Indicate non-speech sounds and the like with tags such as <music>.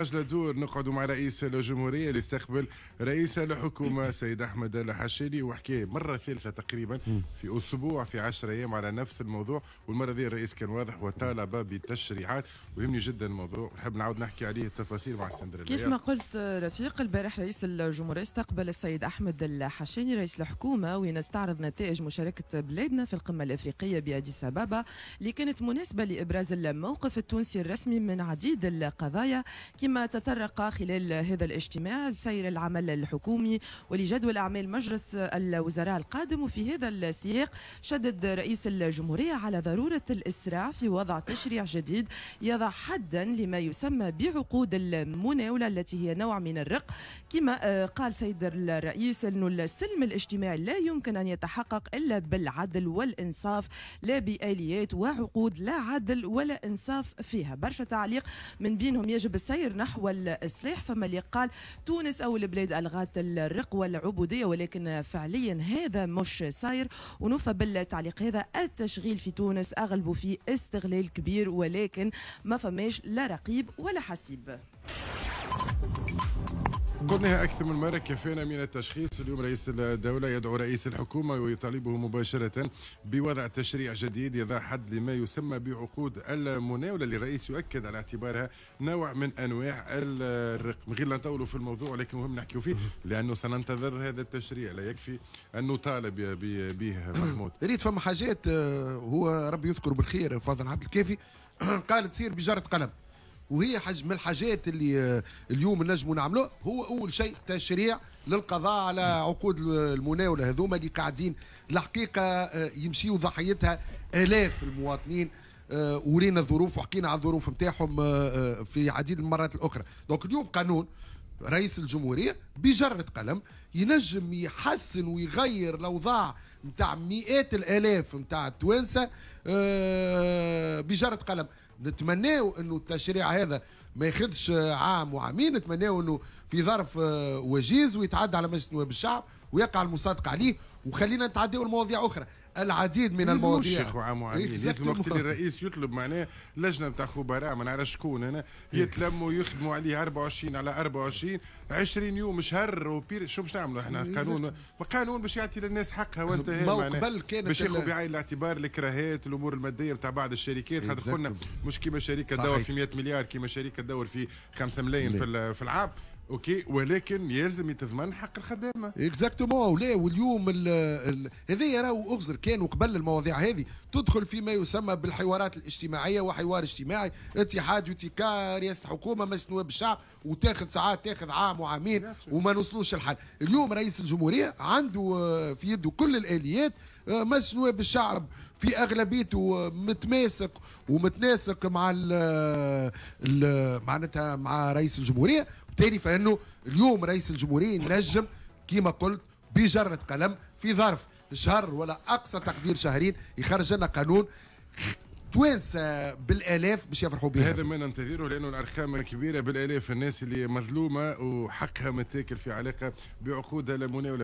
أجل دور نقعد مع رئيس الجمهورية اللي استقبل رئيس الحكومة سيد أحمد الحشيلي وحكي مرة ثالثة تقريبا في أسبوع في 10 أيام على نفس الموضوع والمرة ذي الرئيس كان واضح وطالب بتشريعات ويهمني جدا الموضوع نحب نعاود نحكي عليه التفاصيل مع السندر كيف ما قلت رفيق البارح رئيس الجمهورية استقبل السيد أحمد الحشيلي رئيس الحكومة وين نتائج مشاركة بلادنا في القمة الأفريقية بأديس أبابا اللي كانت مناسبة لإبراز الموقف التونسي الرسمي من عديد القضايا كما تطرق خلال هذا الاجتماع سير العمل الحكومي ولجدول أعمال مجلس الوزراء القادم وفي هذا السياق شدد رئيس الجمهورية على ضرورة الإسراع في وضع تشريع جديد يضع حدا لما يسمى بعقود المناولة التي هي نوع من الرق كما آه، قال سيد الرئيس أن السلم الاجتماعي لا يمكن أن يتحقق إلا بالعدل والإنصاف لا بآليات وعقود لا عدل ولا إنصاف فيها برشا تعليق من بينهم يجب السير نحو الإصلاح فما اللي قال تونس أو البلاد ألغات الرق والعبودية ولكن فعليا هذا مش صاير ونوفى بالتعليق هذا التشغيل في تونس أغلب في استغلال كبير ولكن ما فماش لا رقيب ولا حسيب قلناها أكثر من مرة كفانا من التشخيص اليوم رئيس الدولة يدعو رئيس الحكومة ويطالبه مباشرة بوضع تشريع جديد يضع حد لما يسمى بعقود المناولة للرئيس يؤكد على اعتبارها نوع من أنواع الرقم غير نطولوا في الموضوع لكن مهم نحكي فيه لأنه سننتظر هذا التشريع لا يكفي أن نطالب به محمود <clears throat> ريت فما حاجات آه، هو ربي يذكر بالخير فاضل عبد الكافي <clears throat> قال تصير بجرة قلم وهي حجم الحاجات اللي آه، اليوم نجموا نعملوه هو اول شيء تشريع للقضاء على عقود المناوله هذوما اللي قاعدين الحقيقه آه، يمشيوا ضحيتها الاف المواطنين آه، ورينا الظروف وحكينا على الظروف نتاعهم في عديد المرات الاخرى دونك اليوم قانون رئيس الجمهوريه بجره قلم ينجم يحسن ويغير الاوضاع نتاع مئات الالاف نتاع التوانسه بجره قلم نتمناو انه التشريع هذا ما ياخذش عام وعامين نتمناو انه في ظرف آه، وجيز ويتعدى على مجلس نواب الشعب ويقع المصادقه عليه وخلينا نتعداو لمواضيع اخرى العديد من المواضيع يا خو علي لازم إيه، وقت اللي الرئيس يطلب معناه لجنه نتاع خبراء ما نعرفش شكون انا إيه. يتلموا يخدموا عليه 24 على 24 20 يوم شهر وبير شو باش نعملوا احنا إيه، قانون قانون باش يعطي للناس حقها وانت قبل كانت باش ياخذوا بعين الاعتبار الكراهات الامور الماديه نتاع بعض الشركات خاطر قلنا مش كيما شركه تدور في 100 مليار كيما شركه تدور في 5 ملايين في العام اوكي ولكن يلزم يتضمن حق الخدامه اكزاكتومون ولا واليوم هذايا راهو اغزر كانوا قبل المواضيع هذه تدخل فيما يسمى بالحوارات الاجتماعيه وحوار اجتماعي اتحاد يوتيكا رئاسه حكومه مجلس نواب الشعب وتاخذ ساعات تاخذ عام وعامين وما نوصلوش الحل اليوم رئيس الجمهوريه عنده آه، في يده كل الاليات آه، مجلس نواب الشعب في اغلبيته آه، متماسك ومتناسق مع الـ معناتها مع رئيس الجمهوريه بالتالي فانه اليوم رئيس الجمهوريه نجم كما قلت بجره قلم في ظرف شهر ولا اقصى تقدير شهرين يخرج لنا قانون توانسه آه، بالالاف باش يفرحوا بها هذا ما ننتظره لانه الارقام كبيره بالالاف الناس اللي مظلومه وحقها متاكل في علاقه بعقودها لا ولا